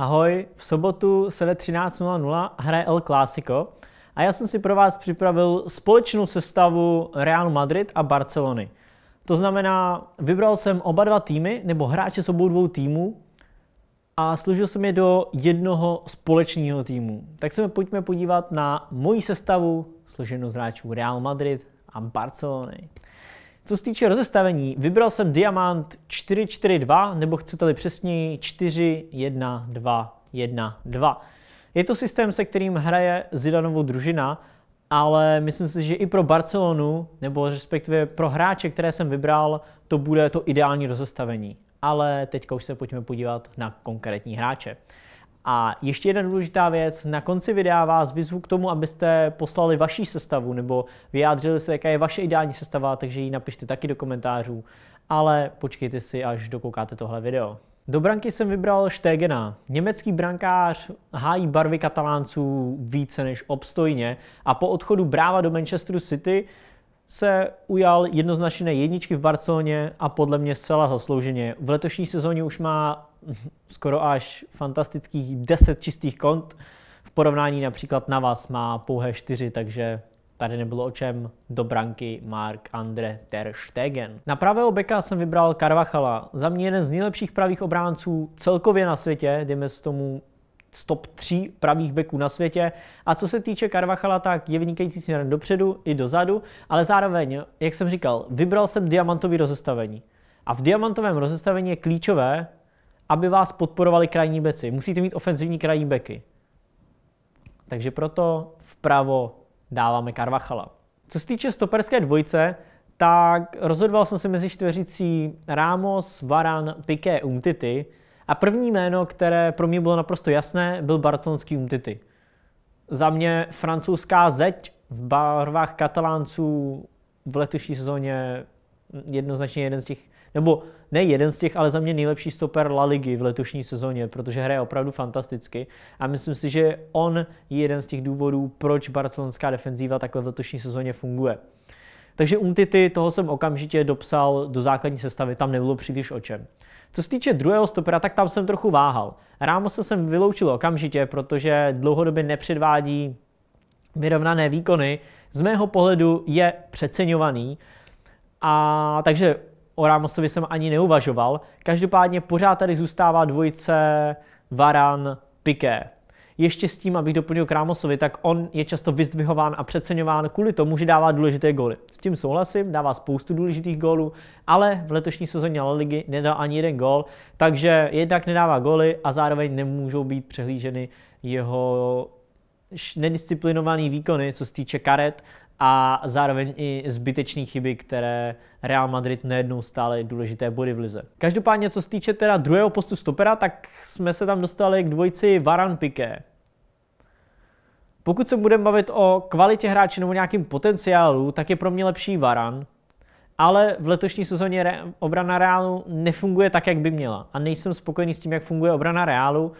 Ahoj, v sobotu se ve 13.00 hraje El Clásico a já jsem si pro vás připravil společnou sestavu Realu Madrid a Barcelony. To znamená, vybral jsem oba dva týmy, nebo hráče z obou dvou týmů a složil jsem je do jednoho společného týmu. Tak se pojďme podívat na moji sestavu složenou z hráčů Real Madrid a Barcelony. Co se týče rozestavení, vybral jsem diamant 442, nebo chcete-li přesněji 41212. Je to systém, se kterým hraje Zidanovo družina, ale myslím si, že i pro Barcelonu, nebo respektive pro hráče, které jsem vybral, to bude to ideální rozestavení. Ale teďka už se pojďme podívat na konkrétní hráče. A ještě jedna důležitá věc, na konci videa vás vyzvu k tomu, abyste poslali vaši sestavu nebo vyjádřili se, jaká je vaše ideální sestava, takže ji napište taky do komentářů, ale počkejte si, až dokoukáte tohle video. Do branky jsem vybral Štegena. Německý brankář hájí barvy katalánců více než obstojně a po odchodu Bráva do Manchesteru City se ujal jednoznačné jedničky v Barceloně a podle mě zcela zaslouženě. V letošní sezóně už má skoro až fantastických 10 čistých kont. V porovnání například na vás má pouhé 4, takže tady nebylo o čem do branky Mark Andre Ter Stegen. Na pravého beka jsem vybral Karvachala. Za mě jeden z nejlepších pravých obránců celkově na světě, jdeme s tomu z top 3 pravých beků na světě. A co se týče Karvachala, tak je vynikající směrem dopředu i dozadu, ale zároveň, jak jsem říkal, vybral jsem diamantový rozestavení. A v diamantovém rozestavení je klíčové, aby vás podporovali krajní beci. Musíte mít ofenzivní krajní beky. Takže proto vpravo dáváme Karvachala. Co se týče stoperské dvojice, tak rozhodoval jsem se mezi čtveřicí Ramos, Varan, Piqué, Umtity. A první jméno, které pro mě bylo naprosto jasné, byl barcelonský Umtity. Za mě francouzská zeď v barvách katalánců v letošní sezóně jednoznačně jeden z těch nebo ne jeden z těch, ale za mě nejlepší stoper La Ligy v letošní sezóně, protože hraje opravdu fantasticky. A myslím si, že on je jeden z těch důvodů, proč barcelonská defenzíva takhle v letošní sezóně funguje. Takže Umtity, toho jsem okamžitě dopsal do základní sestavy, tam nebylo příliš o čem. Co se týče druhého stopera, tak tam jsem trochu váhal. Rámo se jsem vyloučil okamžitě, protože dlouhodobě nepředvádí vyrovnané výkony. Z mého pohledu je přeceňovaný. A takže o Ramosovi jsem ani neuvažoval. Každopádně pořád tady zůstává dvojice Varan Piqué. Ještě s tím, abych doplnil k Ramosovi, tak on je často vyzdvihován a přeceňován kvůli tomu, že dává důležité góly. S tím souhlasím, dává spoustu důležitých gólů, ale v letošní sezóně La Ligy nedal ani jeden gól, takže jednak nedává góly a zároveň nemůžou být přehlíženy jeho nedisciplinovaný výkony, co se týče karet a zároveň i zbytečné chyby, které Real Madrid nejednou stále důležité body v lize. Každopádně, co se týče teda druhého postu stopera, tak jsme se tam dostali k dvojici Varan Piqué. Pokud se budeme bavit o kvalitě hráče nebo nějakým potenciálu, tak je pro mě lepší Varan, ale v letošní sezóně obrana Reálu nefunguje tak, jak by měla. A nejsem spokojený s tím, jak funguje obrana Reálu.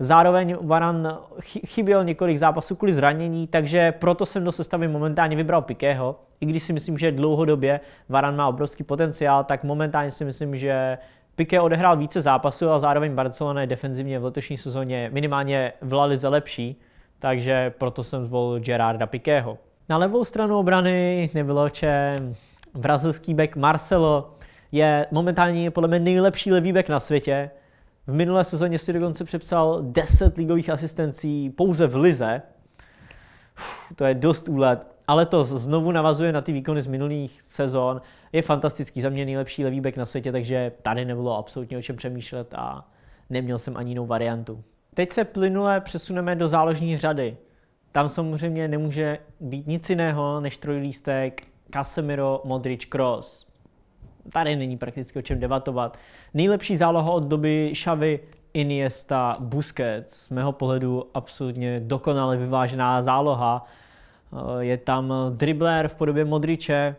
Zároveň Varan chyběl několik zápasů kvůli zranění, takže proto jsem do sestavy momentálně vybral Pikého. I když si myslím, že dlouhodobě Varan má obrovský potenciál, tak momentálně si myslím, že Piqué odehrál více zápasů a zároveň Barcelona je defenzivně v letošní sezóně minimálně v Lalize lepší, takže proto jsem zvolil Gerarda Pikého. Na levou stranu obrany nebylo čem. Brazilský back Marcelo je momentálně podle mě nejlepší levý back na světě. V minulé sezóně si dokonce přepsal 10 ligových asistencí pouze v lize. Uf, to je dost úlet. Ale to znovu navazuje na ty výkony z minulých sezon. Je fantastický, za mě nejlepší levý back na světě, takže tady nebylo absolutně o čem přemýšlet a neměl jsem ani jinou variantu. Teď se plynule přesuneme do záložní řady. Tam samozřejmě nemůže být nic jiného než trojlístek Casemiro Modric Cross tady není prakticky o čem debatovat. Nejlepší záloha od doby Xavi, Iniesta, Busquets, z mého pohledu absolutně dokonale vyvážená záloha. Eh, je tam dribler v podobě Modriče,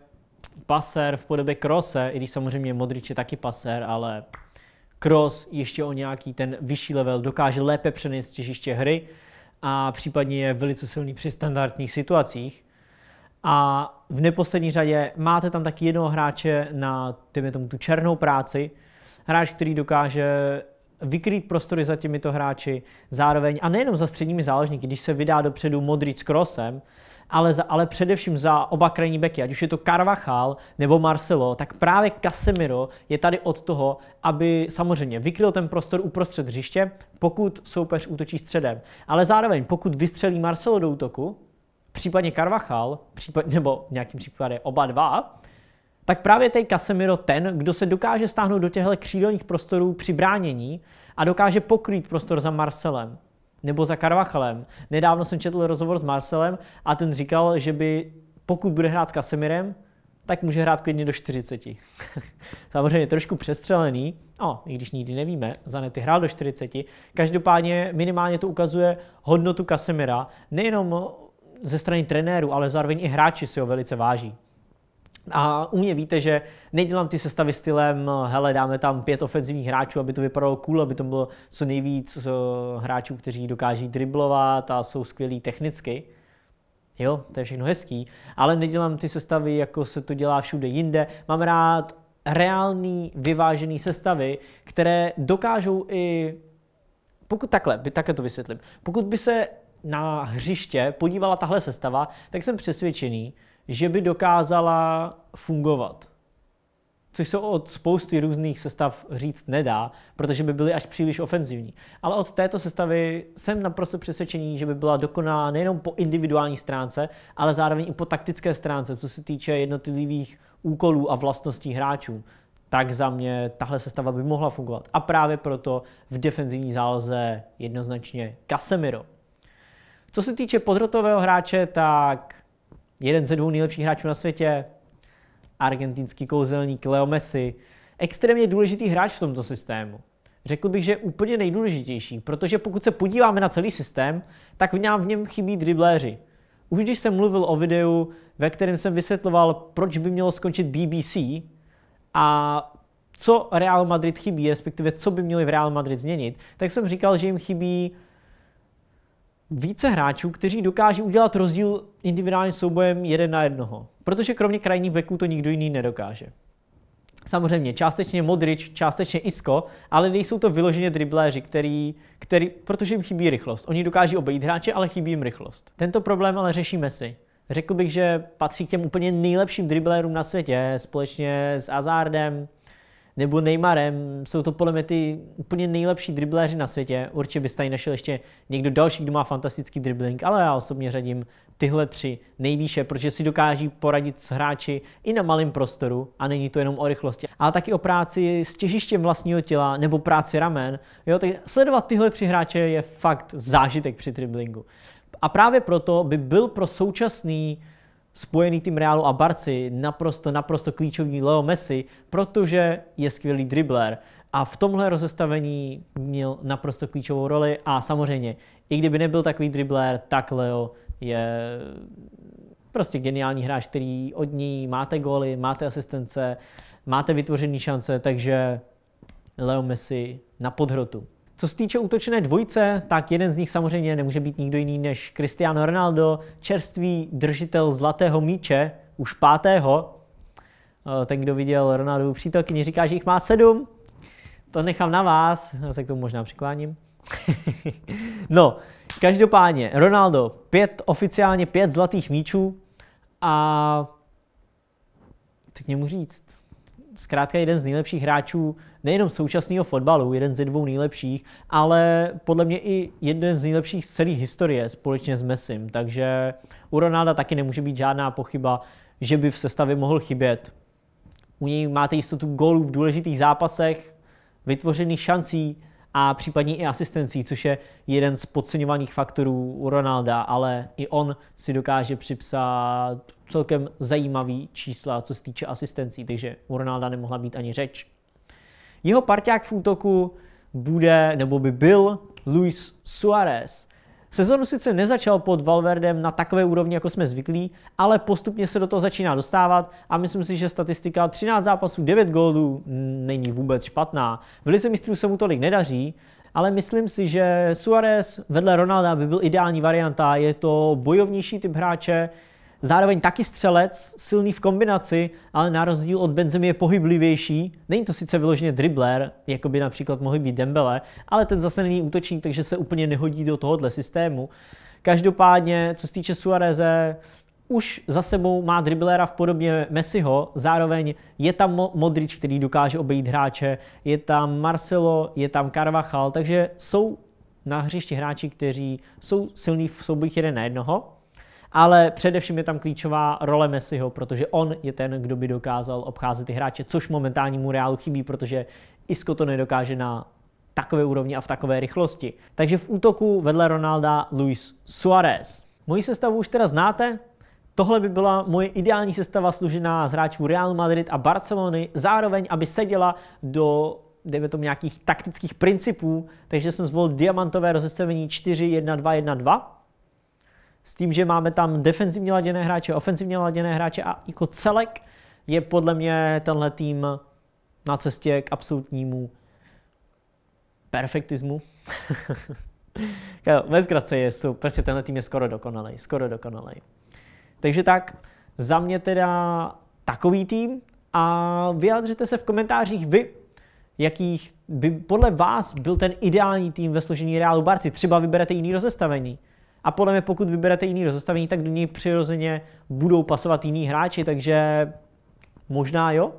paser v podobě Krose, i když samozřejmě Modrič je taky paser, ale Kros ještě o nějaký ten vyšší level dokáže lépe přenést těžiště hry a případně je velice silný při standardních situacích. A v neposlední řadě máte tam taky jednoho hráče na tomu, tu černou práci, hráč, který dokáže vykrýt prostory za těmito hráči, zároveň a nejenom za středními záložníky, když se vydá dopředu Modric s Krosem, ale, za, ale především za oba krajní beky, ať už je to Carvajal nebo Marcelo, tak právě Casemiro je tady od toho, aby samozřejmě vykryl ten prostor uprostřed hřiště, pokud soupeř útočí středem. Ale zároveň, pokud vystřelí Marcelo do útoku, případně Carvachal, případ, nebo v nějakém případě oba dva, tak právě teď Casemiro ten, kdo se dokáže stáhnout do těchto křídelních prostorů při bránění a dokáže pokrýt prostor za Marcelem nebo za Carvachalem. Nedávno jsem četl rozhovor s Marcelem a ten říkal, že by pokud bude hrát s Casemirem, tak může hrát klidně do 40. Samozřejmě trošku přestřelený, o, no, i když nikdy nevíme, Zanety hrál do 40. Každopádně minimálně to ukazuje hodnotu Kasemira, nejenom ze strany trenéru, ale zároveň i hráči si ho velice váží. A u mě víte, že nedělám ty sestavy stylem, hele, dáme tam pět ofenzivních hráčů, aby to vypadalo cool, aby to bylo co nejvíc eh, hráčů, kteří dokáží driblovat a jsou skvělí technicky. Jo, to je všechno hezký, ale nedělám ty sestavy, jako se to dělá všude jinde. Mám rád reální, vyvážený sestavy, které dokážou i pokud takhle, by také to vysvětlím. Pokud by se na hřiště podívala tahle sestava, tak jsem přesvědčený, že by dokázala fungovat. Což se od spousty různých sestav říct nedá, protože by byly až příliš ofenzivní. Ale od této sestavy jsem naprosto přesvědčený, že by byla dokonalá nejenom po individuální stránce, ale zároveň i po taktické stránce, co se týče jednotlivých úkolů a vlastností hráčů tak za mě tahle sestava by mohla fungovat. A právě proto v defenzivní záloze jednoznačně Casemiro. Co se týče podrotového hráče, tak jeden ze dvou nejlepších hráčů na světě, argentinský kouzelník Leo Messi, extrémně důležitý hráč v tomto systému. Řekl bych, že je úplně nejdůležitější, protože pokud se podíváme na celý systém, tak v něm v něm chybí dribléři. Už když jsem mluvil o videu, ve kterém jsem vysvětloval, proč by mělo skončit BBC a co Real Madrid chybí, respektive co by měli v Real Madrid změnit, tak jsem říkal, že jim chybí více hráčů, kteří dokáží udělat rozdíl individuálním soubojem jeden na jednoho. Protože kromě krajních beků to nikdo jiný nedokáže. Samozřejmě částečně Modrič, částečně Isko, ale nejsou to vyloženě dribléři, který, který, protože jim chybí rychlost. Oni dokáží obejít hráče, ale chybí jim rychlost. Tento problém ale řeší Messi. Řekl bych, že patří k těm úplně nejlepším driblérům na světě, společně s Azardem, nebo Neymarem. Jsou to podle mě ty úplně nejlepší dribléři na světě. Určitě byste tady našel ještě někdo další, kdo má fantastický dribbling, ale já osobně řadím tyhle tři nejvýše, protože si dokáží poradit s hráči i na malém prostoru a není to jenom o rychlosti, ale taky o práci s těžištěm vlastního těla nebo práci ramen. Jo, tak sledovat tyhle tři hráče je fakt zážitek při driblingu. A právě proto by byl pro současný spojený tým Realu a Barci, naprosto, naprosto klíčový Leo Messi, protože je skvělý dribler. A v tomhle rozestavení měl naprosto klíčovou roli a samozřejmě, i kdyby nebyl takový dribler, tak Leo je prostě geniální hráč, který od ní máte góly, máte asistence, máte vytvořené šance, takže Leo Messi na podhrotu. Co se týče útočné dvojice, tak jeden z nich samozřejmě nemůže být nikdo jiný než Cristiano Ronaldo, čerstvý držitel zlatého míče, už pátého. Eh, ten, kdo viděl Ronaldo přítelkyni, říká, že jich má sedm. To nechám na vás, já se k tomu možná přikláním. no, každopádně, Ronaldo, pět, oficiálně pět zlatých míčů a co k němu říct? zkrátka jeden z nejlepších hráčů nejenom současného fotbalu, jeden ze dvou nejlepších, ale podle mě i jeden z nejlepších z celé historie společně s Messim. Takže u Ronalda taky nemůže být žádná pochyba, že by v sestavě mohl chybět. U něj máte jistotu gólů v důležitých zápasech, vytvořených šancí, a případně i asistencí, což je jeden z podceňovaných faktorů u Ronalda, ale i on si dokáže připsat celkem zajímavý čísla, co se týče asistencí, takže u Ronalda nemohla být ani řeč. Jeho parťák v útoku bude, nebo by byl Luis Suárez. Sezonu sice nezačal pod Valverdem na takové úrovni, jako jsme zvyklí, ale postupně se do toho začíná dostávat a myslím si, že statistika 13 zápasů 9 gólů není vůbec špatná. V Lize mistrů se mu tolik nedaří, ale myslím si, že Suarez vedle Ronalda by byl ideální varianta, je to bojovnější typ hráče, Zároveň taky střelec, silný v kombinaci, ale na rozdíl od Benzemy je pohyblivější. Není to sice vyloženě dribler, jako by například mohl být Dembele, ale ten zase není útočník, takže se úplně nehodí do tohohle systému. Každopádně, co se týče Suareze, už za sebou má driblera v podobě Messiho, zároveň je tam Modrič, který dokáže obejít hráče, je tam Marcelo, je tam Carvajal, takže jsou na hřišti hráči, kteří jsou silní v soubojích jeden na jednoho ale především je tam klíčová role Messiho, protože on je ten, kdo by dokázal obcházet ty hráče, což momentálnímu Reálu chybí, protože Isco to nedokáže na takové úrovni a v takové rychlosti. Takže v útoku vedle Ronalda Luis Suarez. Moji sestavu už teda znáte, Tohle by byla moje ideální sestava služená z hráčů Real Madrid a Barcelony, zároveň aby seděla do dejme tomu nějakých taktických principů, takže jsem zvolil diamantové rozestavení 4-1-2-1-2 s tím, že máme tam defenzivně laděné hráče, ofenzivně laděné hráče a jako celek je podle mě tenhle tým na cestě k absolutnímu perfektismu. Ve zkratce je, jsou, prostě tenhle tým je skoro dokonalý, skoro dokonalý. Takže tak, za mě teda takový tým a vyjádřete se v komentářích vy, jakých by podle vás byl ten ideální tým ve složení Realu Barci. Třeba vyberete jiný rozestavení. A podle mě, pokud vyberete jiný rozestavení, tak do něj přirozeně budou pasovat jiní hráči, takže možná jo.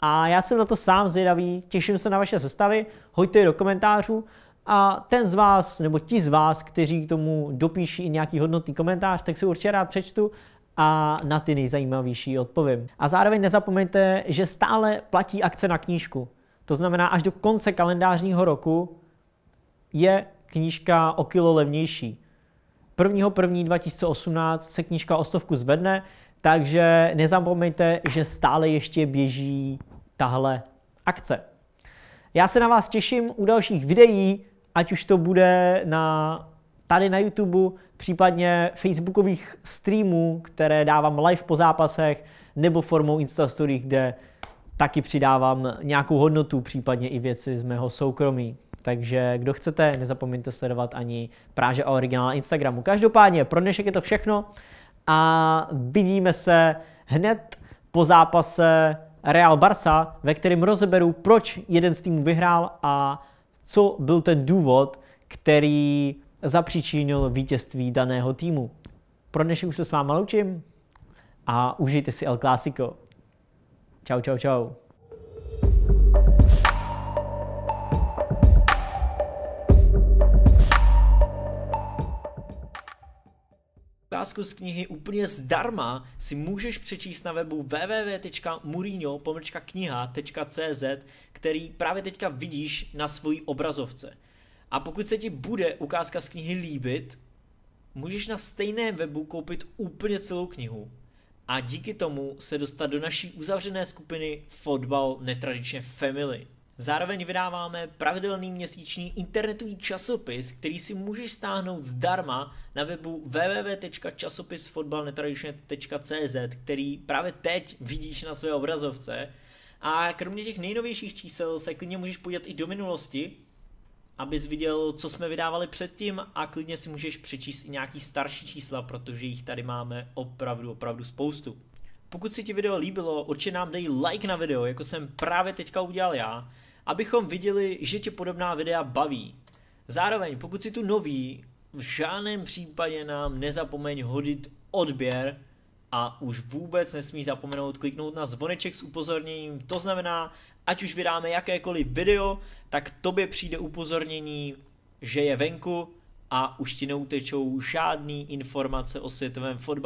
A já jsem na to sám zvědavý, těším se na vaše sestavy, hoďte je do komentářů a ten z vás, nebo ti z vás, kteří k tomu dopíší i nějaký hodnotný komentář, tak si určitě rád přečtu a na ty nejzajímavější odpovím. A zároveň nezapomeňte, že stále platí akce na knížku. To znamená, až do konce kalendářního roku je knížka o kilo levnější. 1.1.2018 se knížka o stovku zvedne, takže nezapomeňte, že stále ještě běží tahle akce. Já se na vás těším u dalších videí, ať už to bude na, tady na YouTube, případně facebookových streamů, které dávám live po zápasech, nebo formou Instastory, kde taky přidávám nějakou hodnotu, případně i věci z mého soukromí. Takže kdo chcete, nezapomeňte sledovat ani Práže a originál Instagramu. Každopádně pro dnešek je to všechno a vidíme se hned po zápase Real Barca, ve kterém rozeberu, proč jeden z týmů vyhrál a co byl ten důvod, který zapříčinil vítězství daného týmu. Pro dnešek už se s váma loučím a užijte si El Clásico. Ciao, ciao, ciao. ukázku z knihy úplně zdarma si můžeš přečíst na webu www.murino.kniha.cz, který právě teďka vidíš na svojí obrazovce. A pokud se ti bude ukázka z knihy líbit, můžeš na stejném webu koupit úplně celou knihu a díky tomu se dostat do naší uzavřené skupiny Fotbal netradičně Family. Zároveň vydáváme pravidelný měsíční internetový časopis, který si můžeš stáhnout zdarma na webu www.časopisfotbalnetradičně.cz, který právě teď vidíš na své obrazovce. A kromě těch nejnovějších čísel se klidně můžeš podívat i do minulosti, abys viděl, co jsme vydávali předtím a klidně si můžeš přečíst i nějaký starší čísla, protože jich tady máme opravdu, opravdu spoustu. Pokud se ti video líbilo, určitě nám dej like na video, jako jsem právě teďka udělal já abychom viděli, že tě podobná videa baví. Zároveň, pokud si tu nový, v žádném případě nám nezapomeň hodit odběr a už vůbec nesmí zapomenout kliknout na zvoneček s upozorněním, to znamená, ať už vydáme jakékoliv video, tak tobě přijde upozornění, že je venku a už ti neutečou žádný informace o světovém fotbalu.